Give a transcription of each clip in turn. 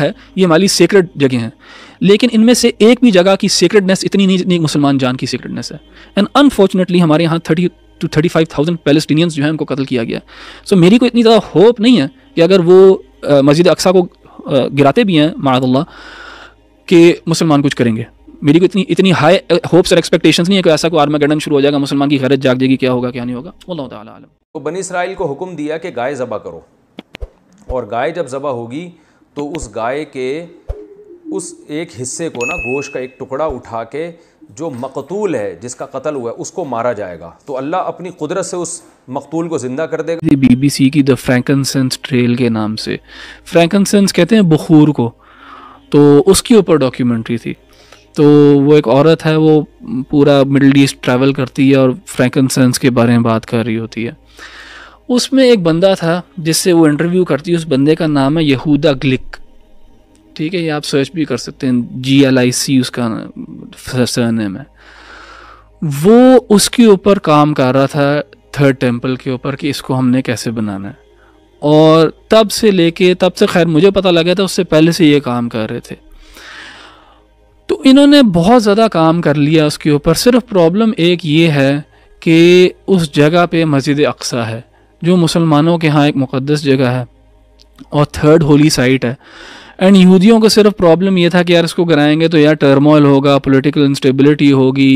है ये हमारी सीक्रेट जगह हैं लेकिन इनमें से एक भी जगह की सीक्रेटनेस इतनी नहीं जितनी मुसलमान जान की सीक्रेटनेस है एंड अनफॉर्चुनेटली हमारे यहाँ thirty two thirty five thousand Palestinians जो है उनको कत्ल किया गया सो so, मेरी कोई इतनी ज़्यादा होप नहीं है कि अगर वो मस्जिद अक्सा को आ, गिराते भी हैं मारदल्ला के मुसलमान कुछ करेंगे मेरी को इतनी इतनी हाई होप्स और एक्सपेक्टेशंस नहीं है कि ऐसा कोई गर्डन शुरू हो जाएगा मुसलमान की गरज जाग जाएगी क्या होगा क्या नहीं होगा अल्लाह ताला तो बनी इसराइल को हुक्म दिया कि गाय ज़बा करो और गाय जब ज़बा होगी तो उस गाय के उस एक हिस्से को ना गोश का एक टुकड़ा उठा के जो मकतूल है जिसका कत्ल हुआ है उसको मारा जाएगा तो अल्लाह अपनी कुदरत से उस मकतूल को ज़िंदा कर देगा बीबीसी की द फ्रेंकनसेंस ट्रेल के नाम से फ्रेंकनसेंस कहते हैं बखूर को तो उसके ऊपर डॉक्यूमेंट्री थी तो वो एक औरत है वो पूरा मिडल ईस्ट ट्रैवल करती है और फ्रेंकनसेंस के बारे में बात कर रही होती है उसमें एक बंदा था जिससे वो इंटरव्यू करती है उस बंदे का नाम है यहूदा ग्लिक ठीक है ये आप सर्च भी कर सकते हैं जी एल आई सी उसका सरनेम है वो उसके ऊपर काम कर रहा था थर्ड टेम्पल के ऊपर कि इसको हमने कैसे बनाना है और तब से लेके तब से खैर मुझे पता लगा था उससे पहले से ये काम कर रहे थे तो इन्होंने बहुत ज़्यादा काम कर लिया उसके ऊपर सिर्फ प्रॉब्लम एक ये है कि उस जगह पे मस्जिद अक्सा है जो मुसलमानों के यहाँ एक मुकदस जगह है और थर्ड होली साइट है एंड यहूदियों को सिर्फ प्रॉब्लम ये था कि यार इसको कराएंगे तो यार टर्मोइल होगा पॉलिटिकल इंस्टेबिलिटी होगी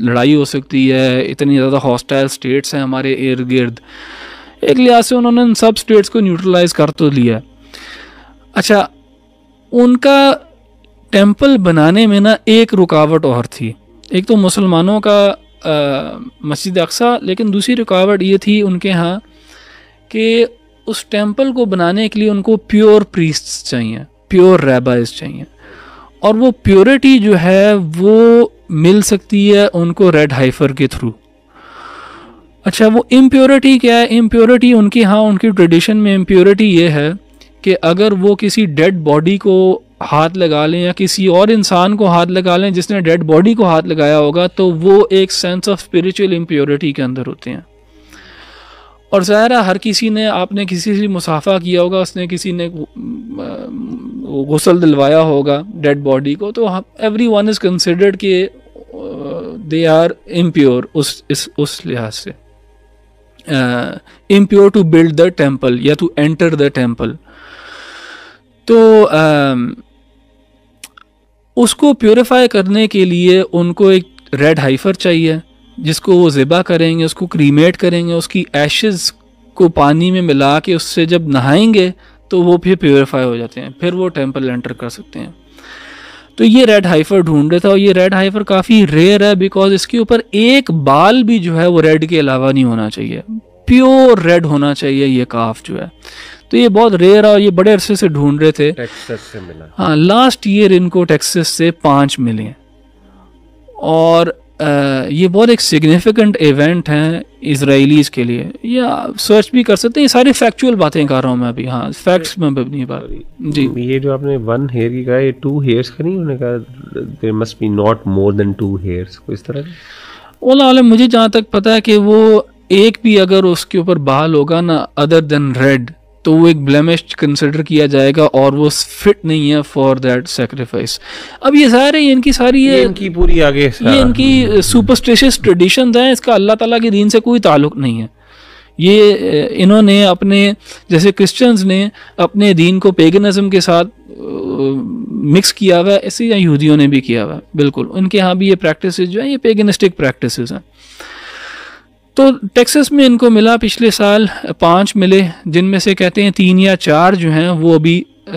लड़ाई हो सकती है इतनी ज़्यादा हॉस्टाइल स्टेट्स हैं हमारे इर्द गिर्द एक लिहाज से उन्होंने इन सब स्टेट्स को न्यूट्रलाइज कर तो लिया अच्छा उनका टेम्पल बनाने में ना एक रुकावट और थी एक तो मुसलमानों का मस्जिद अक्सा लेकिन दूसरी रुकावट ये थी उनके यहाँ कि उस टेम्पल को बनाने के लिए उनको प्योर प्रीस्ट्स चाहिए प्योर रेबाइज चाहिए और वो प्योरिटी जो है वो मिल सकती है उनको रेड हाइफर के थ्रू अच्छा वो इम्प्योरिटी क्या है इम्प्योरिटी उनकी हाँ उनकी ट्रेडिशन में इम्प्योरिटी ये है कि अगर वो किसी डेड बॉडी को हाथ लगा लें या किसी और इंसान को हाथ लगा लें जिसने डेड बॉडी को हाथ लगाया होगा तो वो एक सेंस ऑफ स्पिरिचुअल इम्प्योरिटी के अंदर होते हैं और ज़ाहिर है हर किसी ने आपने किसी से मुसाफा किया होगा उसने किसी ने गसल दिलवाया होगा डेड बॉडी को तो एवरी वन इज़ कंसिडर्ड कि दे आर इम्प्योर उस इस उस लिहाज से impure to build the temple या टू एंटर द टेम्पल तो uh, उसको प्योरीफाई करने के लिए उनको एक रेड हाइफर चाहिए जिसको वो ज़िबा करेंगे उसको क्रीमेट करेंगे उसकी एशेस को पानी में मिला के उससे जब नहाएंगे तो वो फिर प्योरीफाई हो जाते हैं फिर वो टेम्पल एंटर कर सकते हैं तो ये रेड हाइफर ढूंढ रहे थे और ये रेड हाइफर काफ़ी रेयर है बिकॉज इसके ऊपर एक बाल भी जो है वो रेड के अलावा नहीं होना चाहिए प्योर रेड होना चाहिए ये काफ जो है तो ये बहुत रेयर है और ये बड़े अरसे से ढूंढ रहे थे से मिला हाँ लास्ट ईयर इनको टेक्सस से पाँच मिले और ये बहुत एक सिग्निफिकेंट इवेंट है इसराइलीज़ के लिए या सर्च भी कर सकते हैं ये सारी फैक्चुअल बातें कर रहा हूँ मैं अभी हाँ फैक्ट्स में अपनी बात जी ये जो आपने वन हेयर की कहा ये टू हेयर्स का नहीं उन्होंने कहा there must be not more than two hairs को इस तरह ओला आलम मुझे जहाँ तक पता है कि वो एक भी अगर उसके ऊपर बाल होगा ना अदर देन रेड तो वो एक ब्लेमिश कंसिडर किया जाएगा और वो फिट नहीं है फॉर दैट सेक्रीफाइस अब ये सारे इनकी सारी ये, ये इनकी पूरी आगे ये इनकी सुपरस्टिशियस ट्रेडिशन है इसका अल्लाह ताला के दीन से कोई ताल्लुक नहीं है ये इन्होंने अपने जैसे क्रिश्चियंस ने अपने दीन को पेगनिज्म के साथ मिक्स किया हुआ है ऐसे यहूदियों ने भी किया हुआ है बिल्कुल उनके यहाँ भी ये प्रैक्टिसेस जो है ये पेगनिस्टिक प्रैक्टिसेस हैं तो टेक्सस में इनको मिला पिछले साल पाँच मिले जिनमें से कहते हैं तीन या चार जो हैं वो अभी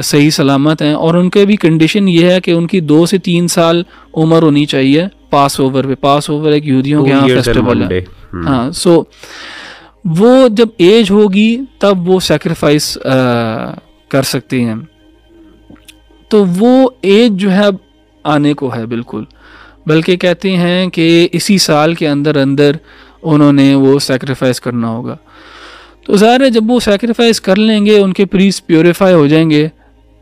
सही सलामत हैं और उनके भी कंडीशन ये है कि उनकी दो से तीन साल उम्र होनी चाहिए पास ओवर पे पास ओवर एक यहूदियों के यहाँ फेस्टिवल है हाँ सो hmm. वो जब एज होगी तब वो सेक्रीफाइस कर सकते हैं तो वो एज जो है अब आने को है बिल्कुल बल्कि कहते हैं कि इसी साल के अंदर अंदर उन्होंने वो सेक्रीफाइस करना होगा तो ज़ाहिर है जब वो सेक्रीफाइस कर लेंगे उनके प्रीस प्योरीफाई हो जाएंगे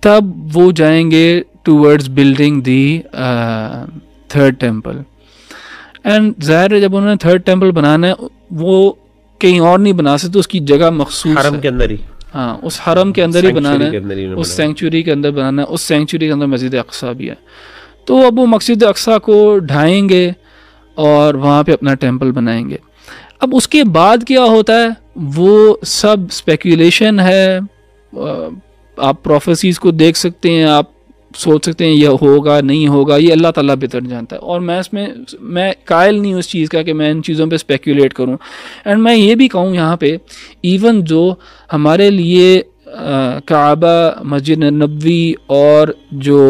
तब वो जाएंगे towards building the third temple and ज़ाहिर है जब उन्होंने थर्ड टेम्पल बनाना है वो कहीं और नहीं बना सकते तो उसकी जगह मखसूस हरम के अंदर ही हाँ उस हरम के अंदर ही बनाना है उस सेंचुरी के अंदर बनाना है उस सेंचुरी के अंदर मस्जिद अक्सा भी है तो अब वो मस्जिद अक्सा को ढाएंगे और वहाँ पे अपना टेम्पल बनाएंगे अब उसके बाद क्या होता है वो सब स्पेकुलेशन है आप प्रोफेसीज को देख सकते हैं आप सोच सकते हैं यह होगा नहीं होगा ये अल्लाह ताला बेहतर जानता है और मैं इसमें मैं कायल नहीं उस चीज़ का कि मैं इन चीज़ों पे स्पेकुलेट करूं एंड मैं ये भी कहूं यहाँ पे इवन जो हमारे लिए काबा मस्जिद नबी और जो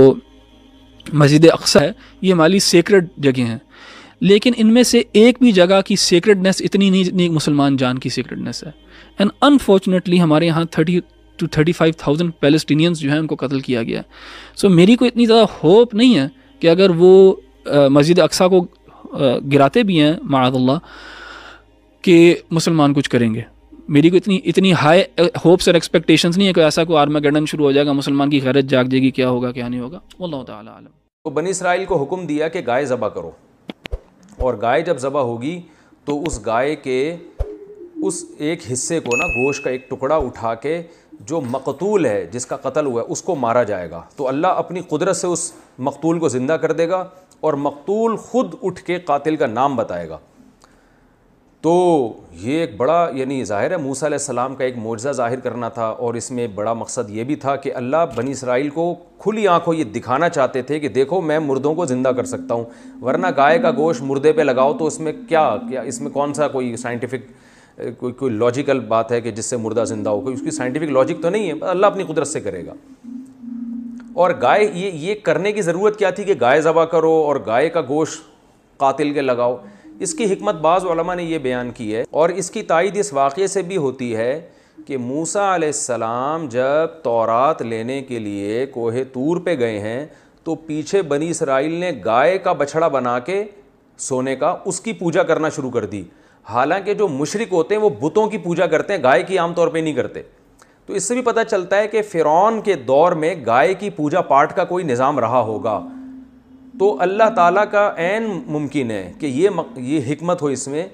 मस्जिद अक्सा है ये हमारी सेक्रेट जगह हैं लेकिन इनमें से एक भी जगह की सीक्रेटनेस इतनी नहीं जितनी एक मुसलमान जान की सीक्रेटनेस है एंड अनफॉर्चुनेटली हमारे यहाँ thirty two thirty five thousand Palestinians जो हैं उनको कत्ल किया गया है सो so, मेरी को इतनी ज़्यादा होप नहीं है कि अगर वो मस्जिद अक्सा को गिराते भी हैं मादल्ला कि मुसलमान कुछ करेंगे मेरी को इतनी इतनी हाई होप्स और एक्सपेक्टेशंस नहीं है कि ऐसा कोई आर्मा गर्डन शुरू हो जाएगा मुसलमान की गैरत जाग जाएगी क्या होगा क्या नहीं होगा अल्लाह आलम तो बनी इसराइल को हुक्म दिया कि गाय ज़बा करो और गाय जब ज़बह होगी तो उस गाय के उस एक हिस्से को ना गोश का एक टुकड़ा उठा के जो मकतूल है जिसका कत्ल हुआ है उसको मारा जाएगा तो अल्लाह अपनी कुदरत से उस मकतूल को ज़िंदा कर देगा और मकतूल ख़ुद उठ के कातिल का नाम बताएगा तो ये एक बड़ा यानी ज़ाहिर है मूसा सलाम का एक मुआजा ज़ाहिर करना था और इसमें बड़ा मकसद ये भी था कि अल्लाह बनी इसराइल को खुली आंखों ये दिखाना चाहते थे कि देखो मैं मुर्दों को ज़िंदा कर सकता हूँ वरना गाय का गोश मुर्दे पे लगाओ तो इसमें क्या क्या इसमें कौन सा कोई साइंटिफिक कोई कोई लॉजिकल बात है कि जिससे मुर्दा ज़िंदा हो कोई उसकी साइंटिफिक लॉजिक तो नहीं है अल्लाह अपनी कुदरत से करेगा और गाय ये ये करने की ज़रूरत क्या थी कि गाय ज़बा करो और गाय का गोश कातिल के लगाओ इसकी हमत बाज़ा ने यह बयान की है और इसकी तइद इस वाक़े से भी होती है कि मूसा आसमाम जब तोरात लेने के लिए कोहे तूर पर गए हैं तो पीछे बनी इसराइल ने गाय का बछड़ा बना के सोने का उसकी पूजा करना शुरू कर दी हालांकि जो मुशरक होते हैं वो बुतों की पूजा करते हैं गाय की आमतौर पर नहीं करते तो इससे भी पता चलता है कि फ़िरौन के दौर में गाय की पूजा पाठ का कोई निज़ाम रहा होगा तो अल्लाह ताला का ऐन मुमकिन है कि ये ये हमत हो इसमें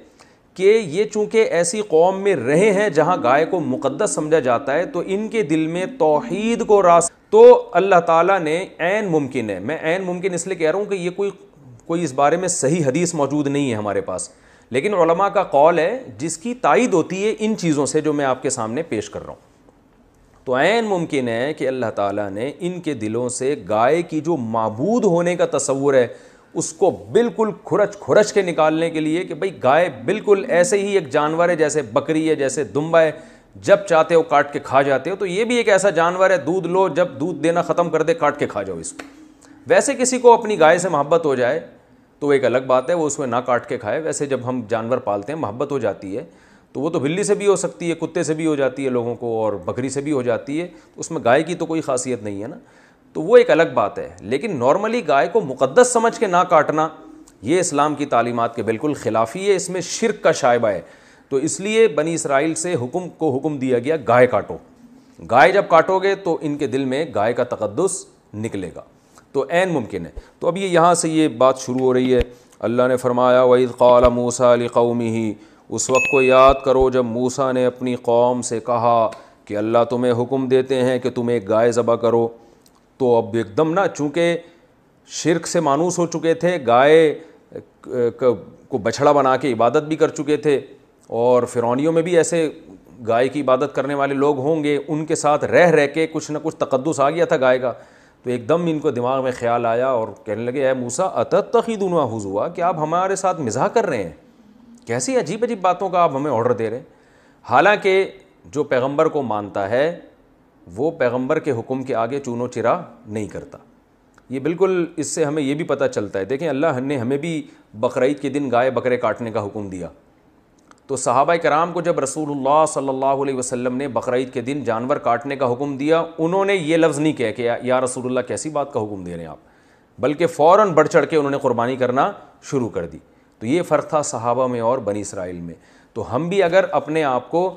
कि ये चूँकि ऐसी कौम में रहे हैं जहाँ गाय को मुक़दस समझा जाता है तो इनके दिल में तोहद को रास तो अल्लाह ताला ने ऐन मुमकिन है मैं ऐन मुमकिन इसलिए कह रहा हूँ कि ये कोई कोई इस बारे में सही हदीस मौजूद नहीं है हमारे पास लेकिन का कौल है जिसकी तायद होती है इन चीज़ों से जो मैं आपके सामने पेश कर रहा हूँ तो आन मुमकिन है कि अल्लाह ताला ने इनके दिलों से गाय की जो मबूद होने का तस्वूर है उसको बिल्कुल खुरच खुरच के निकालने के लिए कि भाई गाय बिल्कुल ऐसे ही एक जानवर है जैसे बकरी है जैसे दुम्बा है जब चाहते हो काट के खा जाते हो तो ये भी एक ऐसा जानवर है दूध लो जब दूध देना ख़त्म कर दे काट के खा जाओ इसको वैसे किसी को अपनी गाय से मोहब्बत हो जाए तो एक अलग बात है वो उसमें ना काट के खाए वैसे जब हम जानवर पालते हैं मोहब्बत हो जाती है तो वो तो बिल्ली से भी हो सकती है कुत्ते से भी हो जाती है लोगों को और बकरी से भी हो जाती है तो उसमें गाय की तो कोई खासियत नहीं है ना तो वो एक अलग बात है लेकिन नॉर्मली गाय को मुकदस समझ के ना काटना ये इस्लाम की तालीमत के बिल्कुल खिलाफी है इसमें शिरक का शायबा है तो इसलिए बनी इसराइल से हुक्म को हुक्म दिया गया गाय काटो गाय जब काटोगे तो इनके दिल में गाय का तकदस निकलेगा तो एन मुमकिन है तो अब ये यहाँ से ये बात शुरू हो रही है अल्लाह ने फरमाया वही कौल मूसा कौमी ही उस वक्त को याद करो जब मूसा ने अपनी कौम से कहा कि अल्लाह तुम्हें हुक्म देते हैं कि तुम एक गाय ज़बह करो तो अब एकदम ना चूँकि शिरक से मानूस हो चुके थे गाय को बछड़ा बना के इबादत भी कर चुके थे और फिरौनियों में भी ऐसे गाय की इबादत करने वाले लोग होंगे उनके साथ रह रह के कुछ ना कुछ तकद्दस आ गया था गाय का तो एकदम इनको दिमाग में ख्याल आया और कहने लगे है मूसा अतत दुनवा हुजुआ कि आप हमारे साथ मिजा कर रहे हैं कैसी अजीब अजीब बातों का आप हमें ऑर्डर दे रहे हैं हालांकि जो पैगंबर को मानता है वो पैगंबर के हुक्म के आगे चूनो चिरा नहीं करता ये बिल्कुल इससे हमें ये भी पता चलता है देखें अल्लाह ने हमें भी बकरीद के दिन गाय बकरे काटने का हुक्म दिया तो सहाबा कराम को जब रसूलुल्लाह सल्लल्लाहु अलैहि वसल्लम ने बकरीद के दिन जानवर काटने का हुक्म दिया उन्होंने ये लफ्ज़ नहीं कह के या रसूलुल्लाह कैसी बात का हुक्म दे रहे हैं आप बल्कि फ़ौर बढ़ चढ़ के उन्होंने कुर्बानी करना शुरू कर दी तो ये फ़र्क था सहाबा में और बनी इसराइल में तो हम भी अगर अपने आप को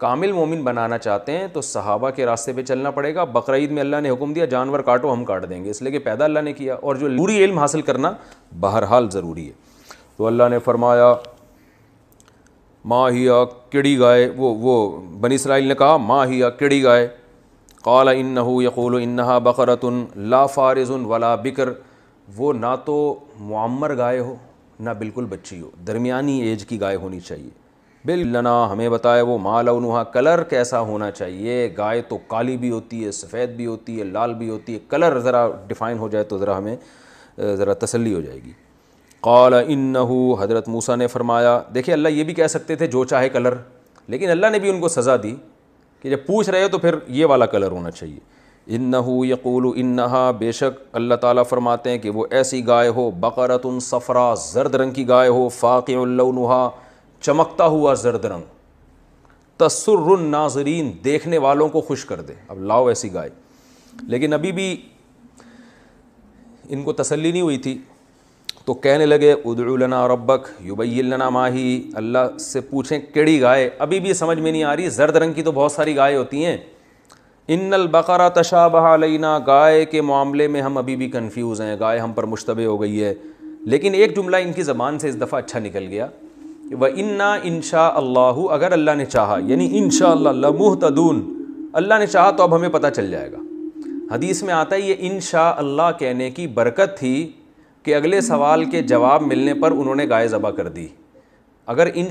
कामिल मोमिन बनाना चाहते हैं तो सहाबा के रास्ते पे चलना पड़ेगा बकर में अल्लाह ने हुक्म दिया जानवर काटो हम काट देंगे इसलिए कि पैदा अल्लाह ने किया और जो लूरी इल्म हासिल करना बहरहाल ज़रूरी है तो अल्लाह ने फरमाया माँ हिया किड़ी गाय वो वो बनी इसराइल ने कहा माँ हिया किड़ी गाय काला इन्नहू यकूल इन्हा बकरतन ला फारज़ुन वला बिकर वो ना तो मम्मर गाय हो ना बिल्कुल बच्ची हो दरमियानी एज की गाय होनी चाहिए बिल लना हमें बताया वो मालवनुहा कलर कैसा होना चाहिए गाय तो काली भी होती है सफ़ेद भी होती है लाल भी होती है कलर ज़रा डिफ़ाइन हो जाए तो ज़रा हमें ज़रा तसल्ली हो जाएगी कौल इन हज़रत मूसा ने फरमाया देखिए अल्लाह ये भी कह सकते थे जो चाहे कलर लेकिन अल्लाह ने भी उनको सज़ा दी कि जब पूछ रहे हो तो फिर ये वाला कलर होना चाहिए इन यकूल इन्नहा बेशक अल्लाह ताला फरमाते हैं कि वो ऐसी गाय हो बकरत सफ़रा जर्द रंग की गाय हो फ़ाक़ुल्लनहा चमकता हुआ जर्द रंग नाजरीन देखने वालों को खुश कर दे अब लाओ ऐसी गाय लेकिन अभी भी इनको तसल्ली नहीं हुई थी तो कहने लगे उदलना रब्बक युबैलना माही अल्लाह से पूछें केड़ी गाय अभी भी समझ में नहीं आ रही जर्द रंग की तो बहुत सारी गाय होती हैं इन्नल बकरा तशा अलैना गाय के मामले में हम अभी भी कन्फ्यूज़ हैं गाय हम पर मुशतबे हो गई है लेकिन एक जुमला इनकी ज़बान से इस दफ़ा अच्छा निकल गया व इन्ना इन इनशा अल्लाह अगर अल्लाह ने चाह यानी इन शमुह तदून अल्लाह ने चाहा तो अब हमें पता चल जाएगा हदीस में आता है ये इन अल्लाह कहने की बरकत थी कि अगले सवाल के जवाब मिलने पर उन्होंने गाय ज़बा कर दी अगर इन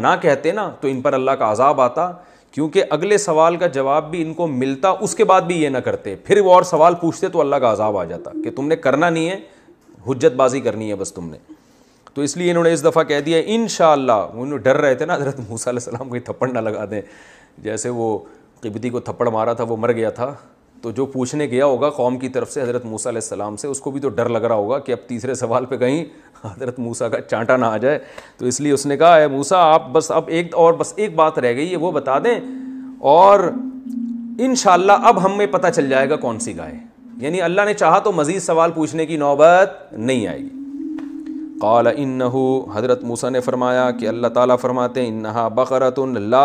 ना कहते ना तो इन पर अल्लाह का आज़ाब आता क्योंकि अगले सवाल का जवाब भी इनको मिलता उसके बाद भी ये ना करते फिर वो और सवाल पूछते तो अल्लाह का अजाब आ जाता कि तुमने करना नहीं है हजतबाजी करनी है बस तुमने तो इसलिए इन्होंने इस दफ़ा कह दिया इन उन्होंने डर रहे थे ना हजरत मूसा सलाम कोई थप्पड़ ना लगा दें जैसे वो किबती को थप्पड़ मारा था वो मर गया था तो जो पूछने गया होगा कौम की तरफ से हज़रत मूसा सलाम से उसको भी तो डर लग रहा होगा कि अब तीसरे सवाल पे कहीं हज़रत मूसा का चांटा ना आ जाए तो इसलिए उसने कहा है मूसा आप बस अब एक और बस एक बात रह गई है वो बता दें और इन अब हमें पता चल जाएगा कौन सी गाय यानी अल्लाह ने चाहा तो मज़ीद सवाल पूछने की नौबत नहीं आएगी काला इन हज़रत मूसा ने फरमाया कि अल्लाह ताला फरमाते हैं इन्हा बकरतुन ला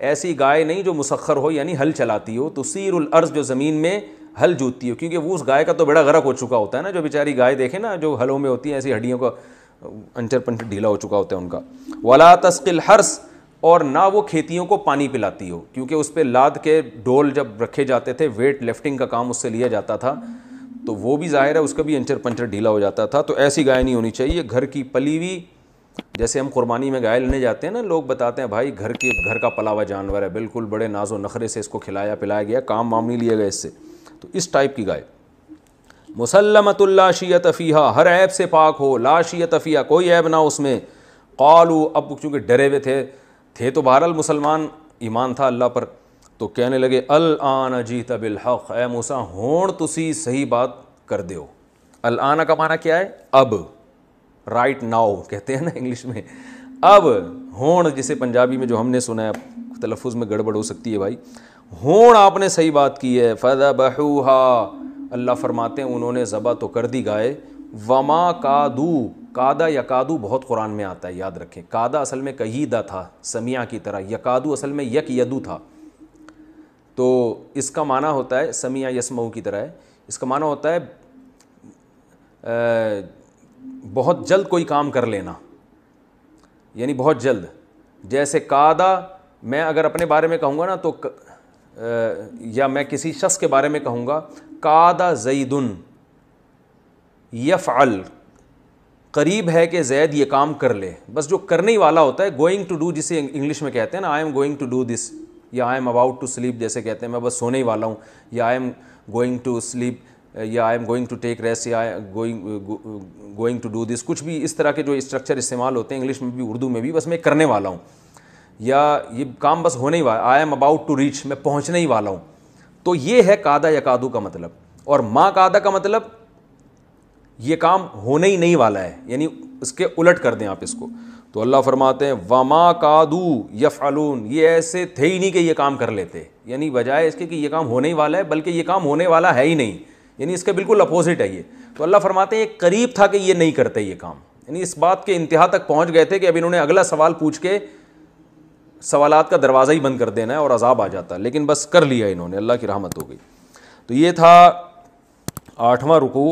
ऐसी गाय नहीं जो मुसखर हो यानी हल चलाती हो तो सीर सीरुल अर्ज़ जो ज़मीन में हल जूतती हो क्योंकि वो उस गाय का तो बड़ा गर्क हो चुका होता है ना जो बेचारी गाय देखे ना जो हलों में होती है ऐसी हड्डियों का अंचर पंचर ढीला हो चुका होता है उनका वाला तस्किल हर्स और ना वो खेतियों को पानी पिलाती हो क्योंकि उस पर लाद के डोल जब रखे जाते थे वेट लिफ्टिंग का काम उससे लिया जाता था तो वो भी ज़ाहिर है उसका भी अंचर पंचर ढीला हो जाता था तो ऐसी गाय नहीं होनी चाहिए घर की पली हुई जैसे हम कुर्बानी में गाय लेने जाते हैं ना लोग बताते हैं भाई घर की घर का पला हुआ जानवर है बिल्कुल बड़े नाजो नखरे से इसको खिलाया पिलाया गया काम वाम नहीं लिया गया इससे तो इस टाइप की गाय मुसलमतुल्लाशियत अफ़ीहा हर ऐब से पाक हो लाशियत अफ़ीहा कोई ऐब ना उसमें कालू अब चूँकि डरे हुए थे थे तो बहरहाल मुसलमान ईमान था अल्लाह पर तो कहने लगे अल आन तबिल हक़ ए मूसा होण तुसी सही बात कर दो अल आना का माना क्या है अब राइट नाउ कहते हैं ना इंग्लिश में अब होण जिसे पंजाबी में जो हमने सुना है तलफ़ में गड़बड़ हो सकती है भाई होण आपने सही बात की है फ़दा बहूहा अल्लाह फरमाते हैं उन्होंने ज़बा तो कर दी गाय वमा कादू कादा यकादू बहुत कुरान में आता है याद रखें कादा असल में कहीदा था समिया की तरह यकादू असल में यक यदू था तो इसका माना होता है समिया यसमऊ की तरह है इसका माना होता है आ, बहुत जल्द कोई काम कर लेना यानी बहुत जल्द जैसे कादा मैं अगर अपने बारे में कहूँगा ना तो क, आ, या मैं किसी शख्स के बारे में कहूँगा कादा जईदन यफ अल करीब है कि जैद ये काम कर ले बस जो करने ही वाला होता है गोइंग टू डू जिसे इंग्लिश में कहते हैं ना I am going to do this या I am about to sleep जैसे कहते हैं मैं बस सोने ही वाला हूँ या I am going to sleep या I am going to take rest या going going to do this कुछ भी इस तरह के जो स्ट्रक्चर इस्तेमाल होते हैं इंग्लिश में भी उर्दू में भी बस मैं करने वाला हूँ या ये काम बस होने ही वाला I am about to reach मैं पहुँचने ही वाला हूँ तो ये है कादा या कादू का मतलब और माँ कादा का मतलब ये काम होने ही नहीं वाला है यानी इसके उलट कर दें आप इसको तो अल्लाह फरमाते हैं वमा कादू यफ़ालून ये ऐसे थे ही नहीं कि ये काम कर लेते यानी बजाय इसके कि ये काम होने ही वाला है बल्कि ये काम होने वाला है ही नहीं यानी इसका बिल्कुल अपोजिट है ये तो अल्लाह फरमाते हैं करीब था कि ये नहीं करते ये काम यानी इस बात के इंतहा तक पहुँच गए थे कि अब इन्होंने अगला सवाल पूछ के सवालत का दरवाज़ा ही बंद कर देना है और अजाब आ जाता है लेकिन बस कर लिया इन्होंने अल्लाह की रहमत हो गई तो ये था आठवां रुकू